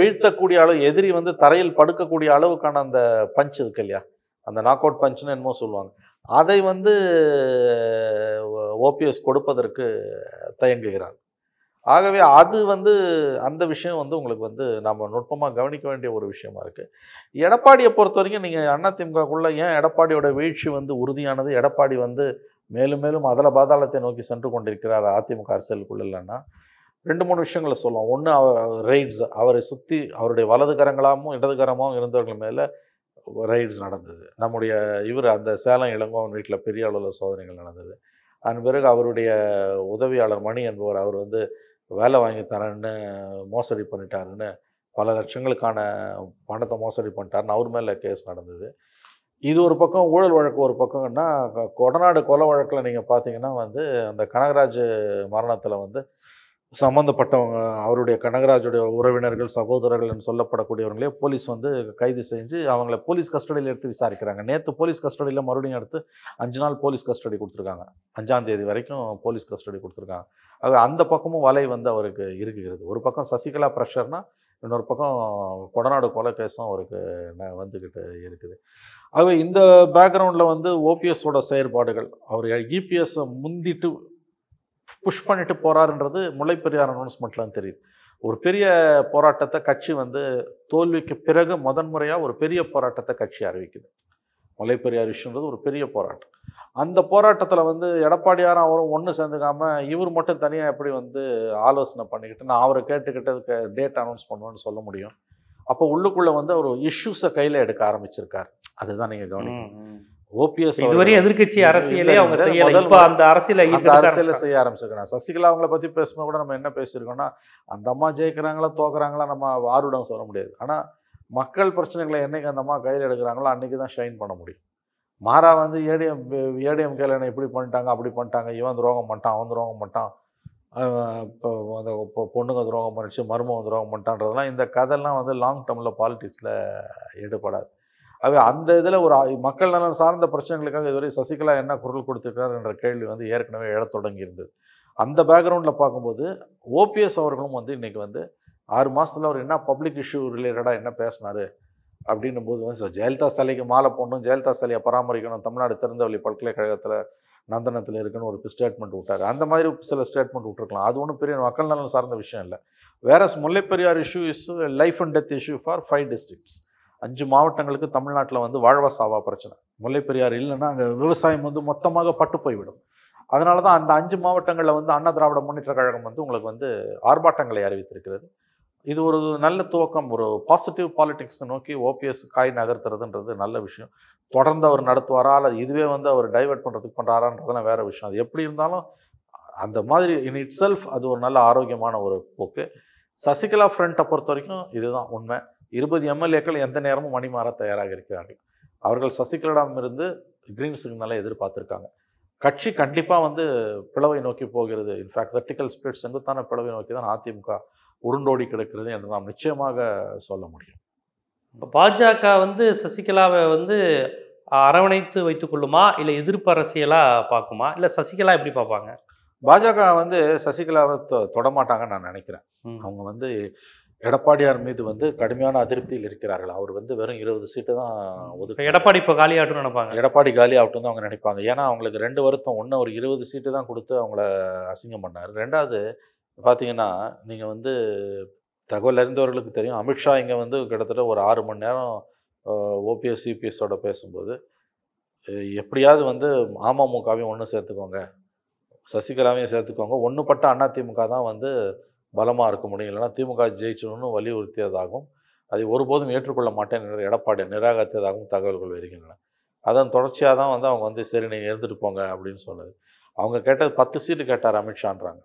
வீழ்த்தக்கூடிய அளவு எதிரி வந்து தரையில் படுக்கக்கூடிய அளவுக்கான அந்த பஞ்ச் இருக்கு இல்லையா அந்த நாக் அவுட் பஞ்சுன்னு என்னமோ சொல்லுவாங்க அதை வந்து ஓபிஎஸ் கொடுப்பதற்கு தயங்குகிறார் ஆகவே அது வந்து அந்த விஷயம் வந்து உங்களுக்கு வந்து நம்ம நுட்பமாக கவனிக்க வேண்டிய ஒரு விஷயமா இருக்குது எடப்பாடியை பொறுத்த வரைக்கும் நீங்கள் அண்ணாதிமுகக்குள்ளே ஏன் எடப்பாடியோட வீழ்ச்சி வந்து உறுதியானது எடப்பாடி வந்து மேலும் மேலும் அதில் பாதாளத்தை நோக்கி சென்று கொண்டிருக்கிறார் அதிமுக அரசியலுக்குள்ள இல்லைன்னா ரெண்டு மூணு விஷயங்களை சொல்லலாம் ஒன்று அவர் ரெய்ட்ஸ் அவரை சுற்றி அவருடைய வலதுகரங்களாகவும் இடதுகரமாகவும் இருந்தவர்கள் மேலே ரைட்ஸ் நடந்தது நம்முடைய இவர் அந்த சேலம் இளங்கோவன் வீட்டில் பெரிய அளவில் சோதனைகள் நடந்தது அதன் பிறகு அவருடைய உதவியாளர் மணி என்பவர் அவர் வந்து வேலை வாங்கி தரேன்னு மோசடி பண்ணிட்டாருன்னு பல லட்சங்களுக்கான பணத்தை மோசடி பண்ணிட்டாருன்னு அவர் மேலே கேஸ் நடந்தது இது ஒரு பக்கம் ஊழல் வழக்கு ஒரு பக்கம்னா கொடநாடு கொலை வழக்கில் நீங்கள் பார்த்தீங்கன்னா வந்து அந்த கனகராஜ் மரணத்தில் வந்து சம்மந்தப்பட்டவங்க அவருடைய கனகராஜுடைய உறவினர்கள் சகோதரர்கள் என்று சொல்லப்படக்கூடியவர்களே போலீஸ் வந்து கைது செஞ்சு அவங்கள போலீஸ் கஸ்டடியில் எடுத்து விசாரிக்கிறாங்க நேற்று போலீஸ் கஸ்டடியில் மறுபடியும் எடுத்து அஞ்சு நாள் போலீஸ் கஸ்டடி கொடுத்துருக்காங்க அஞ்சாம் தேதி வரைக்கும் போலீஸ் கஸ்டடி கொடுத்துருக்காங்க ஆக அந்த பக்கமும் வலை வந்து அவருக்கு இருக்குகிறது ஒரு பக்கம் சசிகலா ப்ரெஷர்னா இன்னொரு பக்கம் கொடநாடு கொலை கேஸும் அவருக்கு வந்துக்கிட்டு இருக்குது ஆக இந்த பேக்ரவுண்டில் வந்து ஓபிஎஸோட செயற்பாடுகள் அவர் இபிஎஸ்ஸை முந்திட்டு புஷ் பண்ணிட்டு போகிறாருன்றது பெரியார் அனௌன்ஸ்மெண்ட்லாம் தெரியுது ஒரு பெரிய போராட்டத்தை கட்சி வந்து தோல்விக்கு பிறகு முதன்முறையாக ஒரு பெரிய போராட்டத்தை கட்சி அறிவிக்குது பெரியார் விஷயன்றது ஒரு பெரிய போராட்டம் அந்த போராட்டத்தில் வந்து எடப்பாடியார் அவரும் ஒன்று சேர்ந்துக்காமல் இவர் மட்டும் தனியாக எப்படி வந்து ஆலோசனை பண்ணிக்கிட்டு நான் அவரை கேட்டுக்கிட்டு டேட் அனௌன்ஸ் பண்ணுவேன்னு சொல்ல முடியும் அப்போ உள்ளுக்குள்ளே வந்து அவர் இஷ்யூஸை கையில் எடுக்க ஆரம்பிச்சிருக்கார் அதுதான் நீங்கள் கவனிக்கணும் ஓபிஎஸ் இதுவரை எதிர்கட்சி அரசியலே அவங்க செய்யல அந்த அரசியல அரசியல செய்ய ஆரம்பிச்சிருக்கணும் சசிகலா அவங்கள பற்றி பேசும்போது கூட நம்ம என்ன பேசியிருக்கோம்னா அந்த அம்மா ஜெயிக்கிறாங்களா தோக்குறாங்களா நம்ம வாருடம் சொல்ல முடியாது ஆனால் மக்கள் பிரச்சனைகளை என்னைக்கு அந்த அம்மா கையில் எடுக்கிறாங்களோ அன்றைக்கி தான் ஷைன் பண்ண முடியும் மாறா வந்து ஏடிஎம் ஏடிஎம் கையில் என்ன இப்படி பண்ணிட்டாங்க அப்படி பண்ணிட்டாங்க இவன் துரோகம் பண்ணிட்டான் அவன் துரோகம் பண்ணிட்டான் இப்போ அந்த பொண்ணுங்க துரோகம் பண்ணிடுச்சு மருமகம் துரோகம் பண்ணிட்டான்றதுலாம் இந்த கதைலாம் வந்து லாங் டேர்மில் பாலிட்டிக்ஸில் ஈடுபடாது அது அந்த இதில் ஒரு மக்கள் நலன் சார்ந்த பிரச்சனைகளுக்காக இதுவரை சசிகலா என்ன குரல் கொடுத்துருக்கிறார் என்ற கேள்வி வந்து ஏற்கனவே எழத் தொடங்கியிருந்தது அந்த பேக்ரவுண்டில் பார்க்கும்போது ஓபிஎஸ் அவர்களும் வந்து இன்றைக்கி வந்து ஆறு மாதத்தில் அவர் என்ன பப்ளிக் இஷ்யூ ரிலேட்டடாக என்ன பேசினார் அப்படின்னும் போது வந்து ஜெயலலிதா சிலைக்கு மாலை போடணும் ஜெயலலிதா சிலையை பராமரிக்கணும் தமிழ்நாடு திறந்தவெளி பல்கலைக்கழகத்தில் நந்தனத்தில் இருக்குன்னு ஒரு ஸ்டேட்மெண்ட் விட்டார் அந்த மாதிரி சில ஸ்டேட்மெண்ட் விட்டுருக்கலாம் அது ஒன்றும் பெரிய மக்கள் நலன் சார்ந்த விஷயம் இல்லை வேற Mullaiperiyar issue is life and death issue for five districts அஞ்சு மாவட்டங்களுக்கு தமிழ்நாட்டில் வந்து வாழ்வசாவா பிரச்சனை பெரியார் இல்லைன்னா அங்கே விவசாயம் வந்து மொத்தமாக பட்டு போய்விடும் அதனால தான் அந்த அஞ்சு மாவட்டங்களில் வந்து அண்ணா திராவிட முன்னேற்ற கழகம் வந்து உங்களுக்கு வந்து ஆர்ப்பாட்டங்களை அறிவித்திருக்கிறது இது ஒரு நல்ல துவக்கம் ஒரு பாசிட்டிவ் பாலிடிக்ஸை நோக்கி ஓபிஎஸ் காய் நகர்த்துறதுன்றது நல்ல விஷயம் தொடர்ந்து அவர் நடத்துவாரா அல்லது இதுவே வந்து அவர் டைவெர்ட் பண்ணுறதுக்கு பண்ணுறாரான்றதுலாம் வேறு விஷயம் அது எப்படி இருந்தாலும் அந்த மாதிரி இன் இட் செல்ஃப் அது ஒரு நல்ல ஆரோக்கியமான ஒரு போக்கு சசிகலா ஃப்ரண்ட்டை பொறுத்த வரைக்கும் இதுதான் உண்மை இருபது எம்எல்ஏக்கள் எந்த நேரமும் மணி மாற தயாராக இருக்கிறார்கள் அவர்கள் இருந்து கிரீன் சிக்னலை எதிர்பார்த்துருக்காங்க கட்சி கண்டிப்பாக வந்து பிளவை நோக்கி போகிறது இன்ஃபேக்ட் வெர்டிக்கல் ஸ்பிரிட் செங்குத்தான பிளவை நோக்கி தான் அதிமுக உருண்டோடி கிடக்கிறது என்று நாம் நிச்சயமாக சொல்ல முடியும் இப்போ பாஜக வந்து சசிகலாவை வந்து அரவணைத்து வைத்துக்கொள்ளுமா இல்லை எதிர்ப்பு அரசியலாக பார்க்குமா இல்லை சசிகலா எப்படி பார்ப்பாங்க பாஜக வந்து சசிகலாவை தொடமாட்டாங்கன்னு நான் நினைக்கிறேன் அவங்க வந்து எடப்பாடியார் மீது வந்து கடுமையான அதிருப்தியில் இருக்கிறார்கள் அவர் வந்து வெறும் இருபது சீட்டு தான் ஒதுக்கு எடப்பாடி இப்போ காலி ஆகட்டும் நினைப்பாங்க எடப்பாடி காலி ஆகட்டும் தான் அவங்க நினைப்பாங்க ஏன்னா அவங்களுக்கு ரெண்டு வருத்தம் ஒன்று ஒரு இருபது சீட்டு தான் கொடுத்து அவங்கள அசிங்கம் பண்ணார் ரெண்டாவது பார்த்தீங்கன்னா நீங்கள் வந்து தகவல் அறிந்தவர்களுக்கு தெரியும் அமித்ஷா இங்கே வந்து கிட்டத்தட்ட ஒரு ஆறு மணி நேரம் ஓபிஎஸ் சிபிஎஸோட பேசும்போது எப்படியாவது வந்து அமமுகவையும் ஒன்று சேர்த்துக்கோங்க சசிகலாவையும் சேர்த்துக்கோங்க ஒன்றுப்பட்ட அதிமுக தான் வந்து பலமாக இருக்க முடியும் இல்லைன்னா திமுக ஜெயிச்சணும்னு வலியுறுத்தியதாகவும் அதை ஒருபோதும் ஏற்றுக்கொள்ள மாட்டேன் என்ற எடப்பாடி நிராகரித்ததாகவும் தகவல்கள் வருகின்றன அதன் தொடர்ச்சியாக தான் வந்து அவங்க வந்து சரி நீங்கள் இருந்துட்டு போங்க அப்படின்னு சொன்னது அவங்க கேட்டது பத்து சீட்டு கேட்டார் அமித்ஷான்றாங்க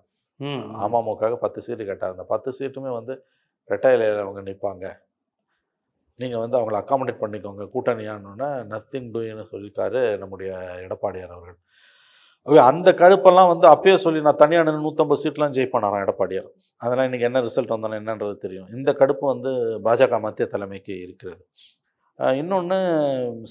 அமமுக பத்து சீட்டு கேட்டார் அந்த பத்து சீட்டுமே வந்து இலையில் அவங்க நிற்பாங்க நீங்கள் வந்து அவங்கள அக்காமடேட் பண்ணிக்கோங்க கூட்டணியானோன்னா நத்திங் டூயின்னு சொல்லிட்டாரு நம்முடைய எடப்பாடியார் அவர்கள் அந்த கருப்பெல்லாம் வந்து அப்பயே சொல்லி நான் தனியாக நின்று நூற்றம்பது சீட்லாம் ஜெயிப்பானாராம் எடப்பாடியார் அதெல்லாம் இன்றைக்கி என்ன ரிசல்ட் வந்தாலும் என்னன்றது தெரியும் இந்த கடுப்பு வந்து பாஜக மத்திய தலைமைக்கு இருக்கிறது இன்னொன்று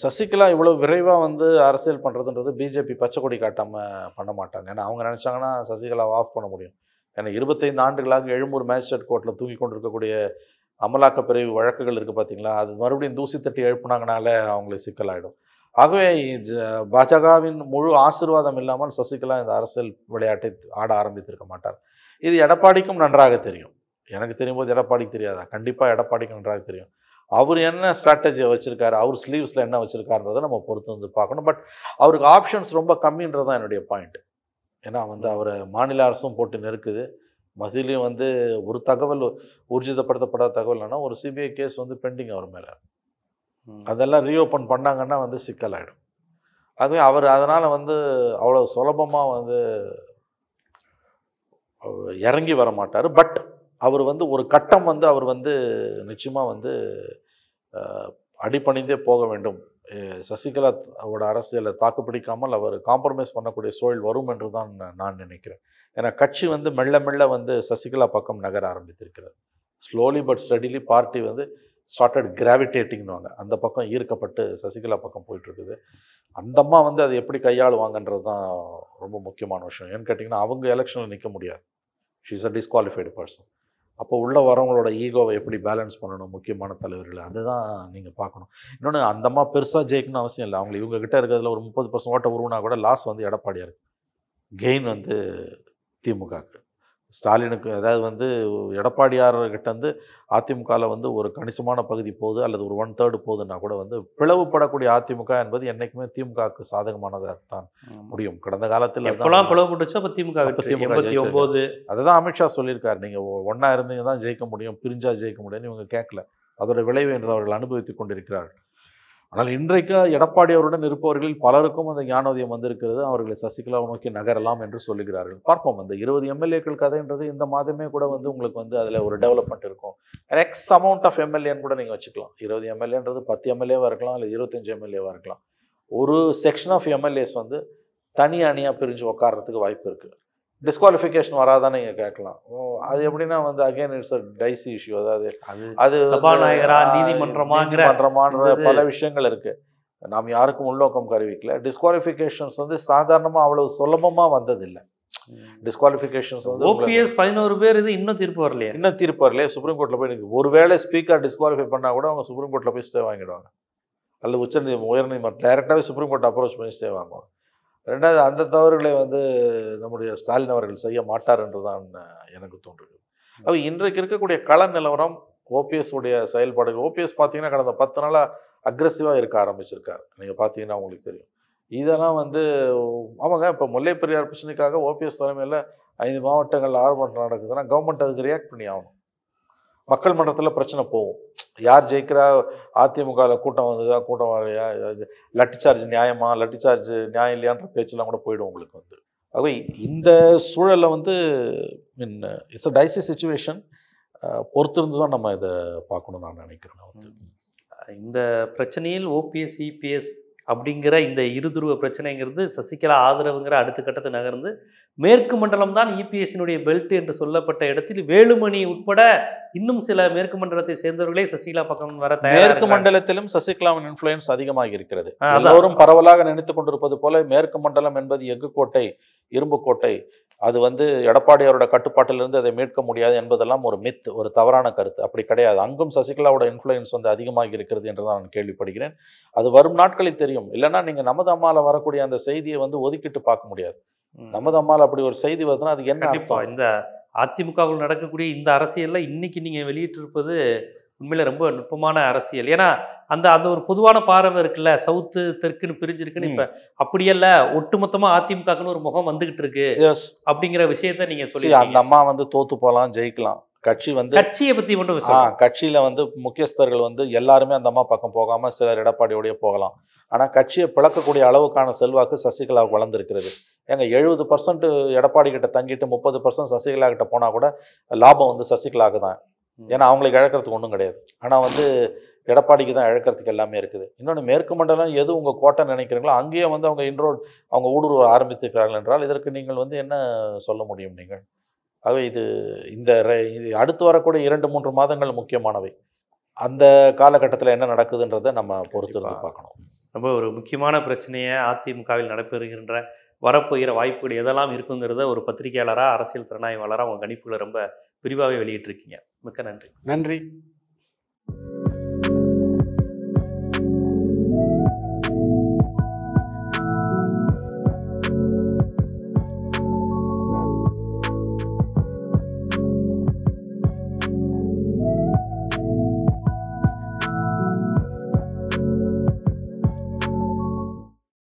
சசிகலா இவ்வளோ விரைவாக வந்து அரசியல் பண்ணுறதுன்றது பிஜேபி பச்சை கொடி காட்டாமல் பண்ண மாட்டாங்க ஏன்னா அவங்க நினச்சாங்கன்னா சசிகலாவை ஆஃப் பண்ண முடியும் ஏன்னா இருபத்தைந்து ஆண்டுகளாக எழும்பூர் மேஜிஸ்ட்ரேட் கோர்ட்டில் தூங்கி கொண்டிருக்கக்கூடிய அமலாக்கப்பிரிவு வழக்குகள் இருக்குது பார்த்தீங்களா அது மறுபடியும் தூசி தட்டி எழுப்புனாங்கனால அவங்களுக்கு சிக்கலாயிடும் ஆகவே பாஜகவின் முழு ஆசிர்வாதம் இல்லாமல் சசிகலா இந்த அரசியல் விளையாட்டை ஆட ஆரம்பித்திருக்க மாட்டார் இது எடப்பாடிக்கும் நன்றாக தெரியும் எனக்கு தெரியும்போது எடப்பாடிக்கு தெரியாதா கண்டிப்பாக எடப்பாடிக்கு நன்றாக தெரியும் அவர் என்ன ஸ்ட்ராட்டஜி வச்சுருக்காரு அவர் ஸ்லீவ்ஸில் என்ன வச்சுருக்காருன்றதை நம்ம பொறுத்து வந்து பார்க்கணும் பட் அவருக்கு ஆப்ஷன்ஸ் ரொம்ப கம்மின்றது தான் என்னுடைய பாயிண்ட் ஏன்னா வந்து அவரை மாநில அரசும் போட்டு நெருக்குது மதிலையும் வந்து ஒரு தகவல் ஊர்ஜிதப்படுத்தப்படாத தகவல் ஒரு சிபிஐ கேஸ் வந்து பெண்டிங் அவர் மேலே அதெல்லாம் ரீஓப்பன் பண்ணாங்கன்னா வந்து சிக்கலாயிடும் ஆகவே அவர் அதனால் வந்து அவ்வளோ சுலபமாக வந்து இறங்கி வர மாட்டார் பட் அவர் வந்து ஒரு கட்டம் வந்து அவர் வந்து நிச்சயமாக வந்து அடிப்பணிந்தே போக வேண்டும் சசிகலா அவரோட அரசியலை தாக்குப்பிடிக்காமல் அவர் காம்ப்ரமைஸ் பண்ணக்கூடிய சூழல் வரும் என்று தான் நான் நினைக்கிறேன் ஏன்னா கட்சி வந்து மெல்ல மெல்ல வந்து சசிகலா பக்கம் நகர ஆரம்பித்திருக்கிறது ஸ்லோலி பட் ஸ்டடிலி பார்ட்டி வந்து ஸ்டார்டட் கிராவிடேட்டிங்னுவாங்க அந்த பக்கம் ஈர்க்கப்பட்டு சசிகலா பக்கம் போயிட்டுருக்குது அந்த அம்மா வந்து அதை எப்படி கையாளுவாங்கன்றது தான் ரொம்ப முக்கியமான விஷயம் ஏன்னு கேட்டிங்கன்னா அவங்க எலெக்ஷனில் நிற்க முடியாது ஷீஸ் அ டிஸ்குவாலிஃபைடு பர்சன் அப்போ உள்ள வரவங்களோட ஈகோவை எப்படி பேலன்ஸ் பண்ணணும் முக்கியமான தலைவர்களை அதுதான் நீங்கள் பார்க்கணும் இன்னொன்று அந்தம்மா பெருசாக ஜெயிக்கணும் அவசியம் இல்லை அவங்க கிட்டே இருக்கிறதுல ஒரு முப்பது பர்சன்ட் ஓட்ட உருவினா கூட லாஸ் வந்து எடப்பாடியாக இருக்குது கெயின் வந்து திமுகக்கு ஸ்டாலினுக்கு அதாவது வந்து எடப்பாடியார்கிட்ட வந்து அதிமுகவில் வந்து ஒரு கணிசமான பகுதி போகுது அல்லது ஒரு ஒன் தேர்டு போகுதுன்னா கூட வந்து பிளவுபடக்கூடிய அதிமுக என்பது என்றைக்குமே திமுகவுக்கு சாதகமானதாக தான் முடியும் கடந்த காலத்தில் எப்பெல்லாம் பிளவுபட்டுச்சோ அப்போ திமுக ஒம்பது அதை தான் அமித்ஷா சொல்லியிருக்காரு நீங்கள் ஒன்றா இருந்தீங்க தான் ஜெயிக்க முடியும் பிரிஞ்சா ஜெயிக்க முடியும்னு இவங்க கேட்கல அதோட விளைவு என்று அவர்கள் அனுபவித்துக் கொண்டிருக்கிறார்கள் ஆனால் இன்றைக்கு எடப்பாடி அவருடன் இருப்பவர்களில் பலருக்கும் அந்த ஞானோதயம் வந்திருக்கிறது அவர்களை சசிகலா நோக்கி நகரலாம் என்று சொல்லுகிறார்கள் பார்ப்போம் அந்த இருபது எம்எல்ஏக்கள் கதைன்றது இந்த மாதமே கூட வந்து உங்களுக்கு வந்து அதில் ஒரு டெவலப்மெண்ட் இருக்கும் எக்ஸ் அமௌண்ட் ஆஃப் எம்எல்ஏன்னு கூட நீங்கள் வச்சுக்கலாம் இருபது எம்எல்ஏன்றது பத்து எம்எல்ஏவாக இருக்கலாம் இல்லை இருபத்தஞ்சு எம்எல்ஏவாக இருக்கலாம் ஒரு செக்ஷன் ஆஃப் எம்எல்ஏஸ் வந்து தனி அணியாக பிரிஞ்சு உட்காரத்துக்கு வாய்ப்பு இருக்குது டிஸ்குவாலிஃபிகேஷன் வராதான்னு நீங்கள் கேட்கலாம் அது எப்படின்னா வந்து again it's a dicey issue அதாவது அது சபாநாயகரா நீதிமன்றமான்ற பல விஷயங்கள் இருக்குது நாம் யாருக்கும் உள்நோக்கம் கருவிக்கல டிஸ்குவாலிஃபிகேஷன்ஸ் வந்து சாதாரணமாக அவ்வளவு சுலபமாக வந்ததில்லை டிஸ்குவாலிஃபிகேஷன்ஸ் வந்து ஓபிஎஸ் பதினோரு பேர் இது இன்னும் தீர்ப்பு வரலையே இன்னும் தீர்ப்பு வரலையே சுப்ரீம் கோர்ட்டில் போய் நீங்கள் ஒருவேளை ஸ்பீக்கர் டிஸ்குவாலிஃபை பண்ணால் கூட அவங்க சுப்ரீம் கோர்ட்டில் போய் ஸ்டே வாங்கிடுவாங்க அல்லது உச்ச உயர்நீதிமன்றம் டைரெக்டாகவே சுப்ரீம் கோர்ட் அப்ரோச் பண்ணி ஸ்டே வாங்குவாங்க ரெண்டாவது அந்த தவறுகளை வந்து நம்முடைய ஸ்டாலின் அவர்கள் செய்ய மாட்டார் என்று தான் எனக்கு தோன்றுகிறது அப்போ இன்றைக்கு இருக்கக்கூடிய கள நிலவரம் ஓபிஎஸ் உடைய செயல்பாடுகள் ஓபிஎஸ் பார்த்தீங்கன்னா கடந்த பத்து நாளாக அக்ரெசிவாக இருக்க ஆரம்பிச்சிருக்காரு நீங்கள் பார்த்தீங்கன்னா உங்களுக்கு தெரியும் இதெல்லாம் வந்து ஆமாங்க இப்போ முல்லை பெரியார் பிரச்சனைக்காக ஓபிஎஸ் தலைமையில் ஐந்து மாவட்டங்கள் ஆர்ப்பாட்டம் நடக்குதுன்னா கவர்மெண்ட் அதுக்கு ரியாக்ட் பண்ணி ஆகணும் மக்கள் மன்றத்தில் பிரச்சனை போகும் யார் ஜெயிக்கிறா அதிமுகவில் கூட்டம் வந்ததா கூட்டம் வரையா லட்டி சார்ஜ் நியாயமா லட்டி சார்ஜ் நியாயம் இல்லையான்ற பேச்செல்லாம் கூட போயிடும் உங்களுக்கு வந்து அவை இந்த சூழலில் வந்து mean it's a dicey situation பொறுத்திருந்து தான் நம்ம இதை பார்க்கணும் நான் நினைக்கிறேன் வந்து இந்த பிரச்சனையில் ஓபிஎஸ் இபிஎஸ் அப்படிங்கிற இந்த இருதுருவ பிரச்சனைங்கிறது சசிகலா ஆதரவுங்கிற அடுத்த கட்டத்தை நகர்ந்து மேற்கு மண்டலம் தான் இபிஎஸ்சினுடைய பெல்ட் என்று சொல்லப்பட்ட இடத்தில் வேலுமணி உட்பட இன்னும் சில மேற்கு மண்டலத்தை சேர்ந்தவர்களே சசிகலா பக்கம் வர மேற்கு மண்டலத்திலும் சசிகலாவின் இன்ஃபுளுன்ஸ் அதிகமாக இருக்கிறது எல்லோரும் பரவலாக நினைத்து கொண்டிருப்பது போல மேற்கு மண்டலம் என்பது எஃகு கோட்டை இரும்பு கோட்டை அது வந்து எடப்பாடியாரோட கட்டுப்பாட்டிலிருந்து அதை மீட்க முடியாது என்பதெல்லாம் ஒரு மித் ஒரு தவறான கருத்து அப்படி கிடையாது அங்கும் சசிகலாவோட இன்ஃப்ளூயன்ஸ் வந்து அதிகமாக இருக்கிறது என்று தான் நான் கேள்விப்படுகிறேன் அது வரும் நாட்களில் தெரியும் இல்லைன்னா நீங்கள் நமது அம்மாவில் வரக்கூடிய அந்த செய்தியை வந்து ஒதுக்கிட்டு பார்க்க முடியாது நமது அம்மாவில் அப்படி ஒரு செய்தி வருதுன்னா அது என்ன இந்த அதிமுகவில் நடக்கக்கூடிய இந்த அரசியலில் இன்னைக்கு நீங்கள் வெளியிட்டிருப்பது உண்மையில் ரொம்ப நுட்பமான அரசியல் ஏன்னா அந்த அந்த ஒரு பொதுவான பார்வை இருக்குல்ல சவுத்து தெற்குன்னு பிரிஞ்சிருக்குன்னு இப்போ அப்படியல்ல ஒட்டுமொத்தமாக அதிமுகக்குன்னு ஒரு முகம் வந்துகிட்டு இருக்கு அப்படிங்கிற விஷயத்த நீங்கள் சொல்லி அந்த அம்மா வந்து தோத்து போகலாம் ஜெயிக்கலாம் கட்சி வந்து கட்சியை பற்றி மட்டும் ஆ கட்சியில் வந்து முக்கியஸ்தர்கள் வந்து எல்லாருமே அந்த அம்மா பக்கம் போகாமல் சிலர் எடப்பாடியோடைய போகலாம் ஆனால் கட்சியை பிளக்கக்கூடிய அளவுக்கான செல்வாக்கு சசிகலா வளர்ந்துருக்கிறது ஏங்க எழுபது பர்சன்ட் எடப்பாடி கிட்ட தங்கிட்டு முப்பது பர்சன்ட் சசிகலா கிட்ட போனால் கூட லாபம் வந்து சசிகலாவுக்கு தான் ஏன்னா அவங்களுக்கு இழக்கிறதுக்கு ஒன்றும் கிடையாது ஆனால் வந்து எடப்பாடிக்கு தான் இழக்கிறதுக்கு எல்லாமே இருக்குது இன்னொன்று மேற்கு மண்டலம் எது உங்கள் கோட்டை நினைக்கிறீங்களோ அங்கேயே வந்து அவங்க இன்ரோட் அவங்க ஊடுருவ ஆரம்பித்திருக்கிறார்கள் என்றால் இதற்கு நீங்கள் வந்து என்ன சொல்ல முடியும் நீங்கள் ஆகவே இது இந்த இது அடுத்து வரக்கூடிய இரண்டு மூன்று மாதங்கள் முக்கியமானவை அந்த காலகட்டத்தில் என்ன நடக்குதுன்றதை நம்ம பொறுத்து பார்க்கணும் ரொம்ப ஒரு முக்கியமான பிரச்சனையை அதிமுகவில் நடைபெறுகின்ற வரப்போகிற வாய்ப்புகள் எதெல்லாம் இருக்குங்கிறத ஒரு பத்திரிகையாளராக அரசியல் திறனாய்வாளராக அவங்க கணிப்புகளை ரொம்ப விரிவாகவே வெளியிட்டிருக்கீங்க மிக்க நன்றி நன்றி